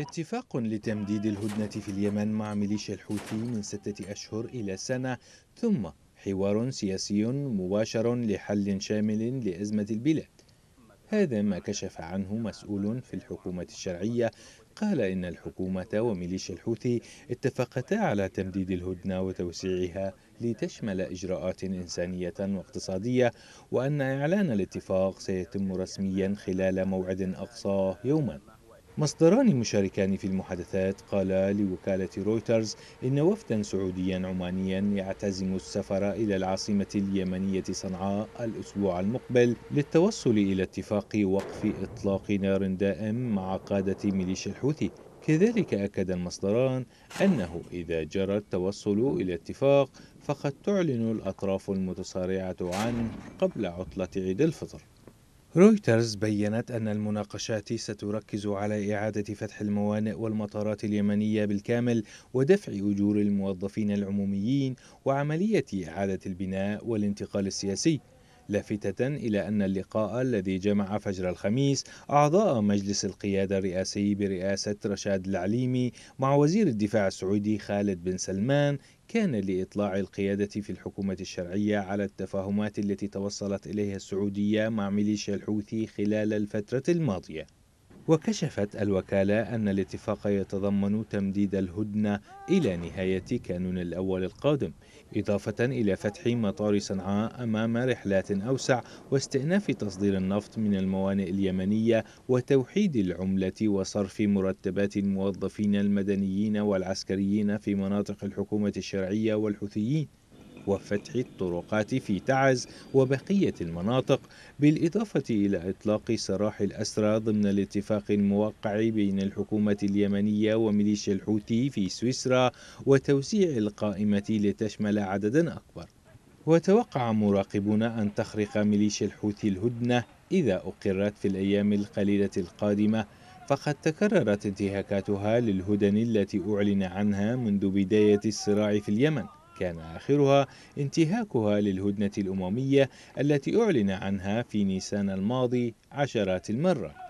اتفاق لتمديد الهدنة في اليمن مع ميليشيا الحوثي من ستة أشهر إلى سنة ثم حوار سياسي مباشر لحل شامل لأزمة البلاد هذا ما كشف عنه مسؤول في الحكومة الشرعية قال إن الحكومة وميليشيا الحوثي اتفقتا على تمديد الهدنة وتوسيعها لتشمل إجراءات إنسانية واقتصادية وأن إعلان الاتفاق سيتم رسميا خلال موعد أقصاه يوماً مصدران مشاركان في المحادثات قالا لوكالة رويترز إن وفدا سعوديا عمانيا يعتزم السفر إلى العاصمة اليمنية صنعاء الأسبوع المقبل للتوصل إلى اتفاق وقف إطلاق نار دائم مع قادة ميليشيا الحوثي كذلك أكد المصدران أنه إذا جرى التوصل إلى اتفاق فقد تعلن الأطراف المتصارعة عنه قبل عطلة عيد الفطر رويترز بيّنت أن المناقشات ستركز على إعادة فتح الموانئ والمطارات اليمنية بالكامل ودفع أجور الموظفين العموميين وعملية إعادة البناء والانتقال السياسي لافتة إلى أن اللقاء الذي جمع فجر الخميس أعضاء مجلس القيادة الرئاسي برئاسة رشاد العليمي مع وزير الدفاع السعودي خالد بن سلمان كان لإطلاع القيادة في الحكومة الشرعية على التفاهمات التي توصلت إليها السعودية مع ميليشيا الحوثي خلال الفترة الماضية وكشفت الوكالة أن الاتفاق يتضمن تمديد الهدنة إلى نهاية كانون الأول القادم إضافة إلى فتح مطار صنعاء أمام رحلات أوسع واستئناف تصدير النفط من الموانئ اليمنية وتوحيد العملة وصرف مرتبات الموظفين المدنيين والعسكريين في مناطق الحكومة الشرعية والحوثيين وفتح الطرقات في تعز وبقية المناطق بالإضافة إلى إطلاق سراح الأسرى ضمن الاتفاق الموقع بين الحكومة اليمنية وميليشيا الحوثي في سويسرا وتوسيع القائمة لتشمل عددا أكبر وتوقع مراقبون أن تخرق ميليشيا الحوثي الهدنة إذا أقرت في الأيام القليلة القادمة فقد تكررت انتهاكاتها للهدن التي أعلن عنها منذ بداية الصراع في اليمن كان آخرها انتهاكها للهدنة الأممية التي أعلن عنها في نيسان الماضي عشرات المرات